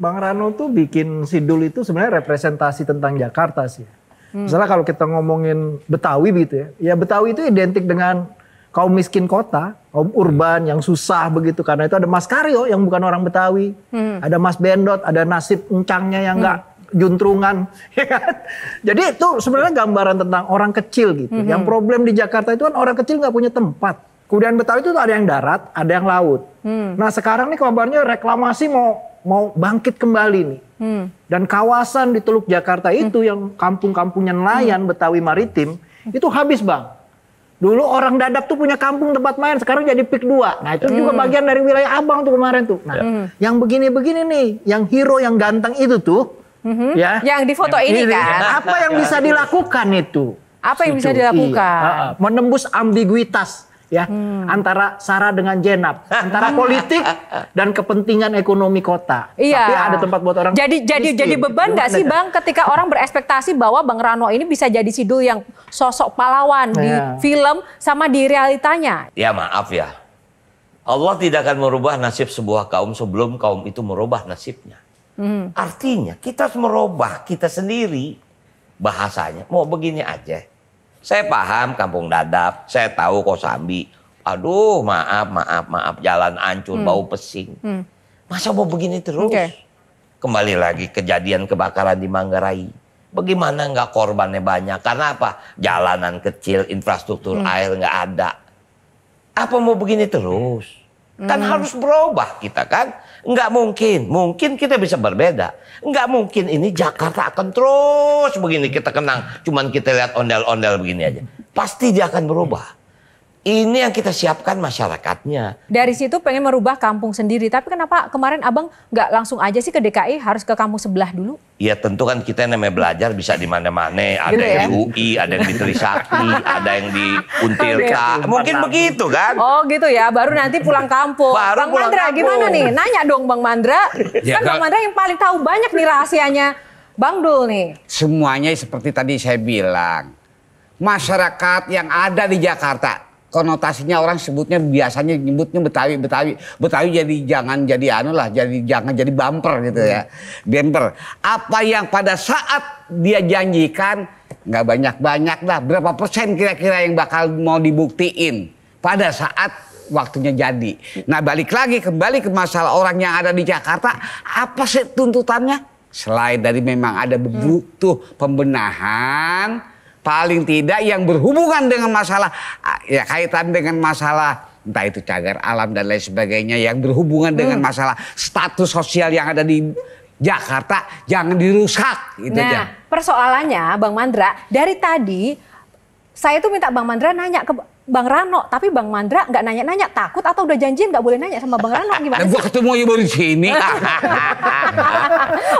Bang Rano tuh bikin sidul itu sebenarnya representasi tentang Jakarta sih. Hmm. Misalnya kalau kita ngomongin Betawi gitu ya, ya Betawi itu identik dengan kaum miskin kota, kaum urban yang susah begitu karena itu ada Mas Karyo yang bukan orang Betawi, hmm. ada Mas Bendot, ada nasib encangnya yang enggak hmm. juntrungan, ya kan? Jadi itu sebenarnya gambaran tentang orang kecil gitu. Hmm. Yang problem di Jakarta itu kan orang kecil nggak punya tempat. Kemudian Betawi itu ada yang darat, ada yang laut. Hmm. Nah sekarang nih kabarnya reklamasi mau mau bangkit kembali nih. Hmm. Dan kawasan di Teluk Jakarta hmm. itu hmm. yang kampung-kampungnya nelayan hmm. Betawi Maritim hmm. itu habis bang. Dulu orang Dadap tuh punya kampung tempat main, sekarang jadi pik dua. Nah itu hmm. juga bagian dari wilayah Abang tuh kemarin tuh. Nah hmm. yang begini-begini nih, yang hero yang ganteng itu tuh, hmm. ya. Yang di foto ini kan. Apa yang nah, bisa nah, nah, dilakukan itu? Apa yang bisa dilakukan? Iya. Menembus ambiguitas ya hmm. antara Sarah dengan Jenab antara politik dan kepentingan ekonomi kota iya. tapi ada tempat buat orang jadi miskin. jadi jadi beban nggak sih bang ketika orang berespektasi bahwa bang Rano ini bisa jadi sidul yang sosok pahlawan ya. di iya. film sama di realitanya ya maaf ya Allah tidak akan merubah nasib sebuah kaum sebelum kaum itu merubah nasibnya hmm. artinya kita harus merubah kita sendiri bahasanya mau begini aja saya paham kampung dadap, saya tahu kok sambi. Aduh, maaf, maaf, maaf, jalan ancur, hmm. bau pesing. Hmm. Masa mau begini terus? Okay. Kembali lagi kejadian kebakaran di Manggarai. Bagaimana nggak korbannya banyak? Karena apa? Jalanan kecil, infrastruktur hmm. air nggak ada. Apa mau begini terus? Kan hmm. harus berubah kita kan. Enggak mungkin. Mungkin kita bisa berbeda. Enggak mungkin ini Jakarta akan terus begini kita kenang. Cuman kita lihat ondel-ondel begini aja. Pasti dia akan berubah. Ini yang kita siapkan masyarakatnya. Dari situ pengen merubah kampung sendiri, tapi kenapa kemarin abang nggak langsung aja sih ke DKI harus ke kampung sebelah dulu? Ya tentu kan kita yang namanya belajar bisa di mana-mana. Ada gitu yang ya? di UI, ada yang di Trisakti, ada yang di Untirta. Mungkin begitu kan? Oh gitu ya, baru nanti pulang kampung. Baru Bang pulang Mandra kampung. gimana nih? Nanya dong Bang Mandra. ya, kan Bang Mandra yang paling tahu banyak nih rahasianya Bang Dul nih. Semuanya seperti tadi saya bilang. Masyarakat yang ada di Jakarta konotasinya orang sebutnya biasanya nyebutnya Betawi Betawi Betawi jadi jangan jadi anu lah jadi jangan jadi bumper gitu ya bumper apa yang pada saat dia janjikan nggak banyak banyak lah berapa persen kira-kira yang bakal mau dibuktiin pada saat waktunya jadi nah balik lagi kembali ke masalah orang yang ada di Jakarta apa sih tuntutannya selain dari memang ada butuh pembenahan paling tidak yang berhubungan dengan masalah ah, ya kaitan dengan masalah entah itu cagar alam dan lain sebagainya yang berhubungan hmm. dengan masalah status sosial yang ada di Jakarta jangan dirusak gitu nah, aja. persoalannya Bang Mandra dari tadi saya tuh minta Bang Mandra nanya ke Bang Rano, tapi Bang Mandra nggak nanya-nanya, takut atau udah janjian nggak boleh nanya sama Bang Rano gimana? gue ketemu ibu di sini.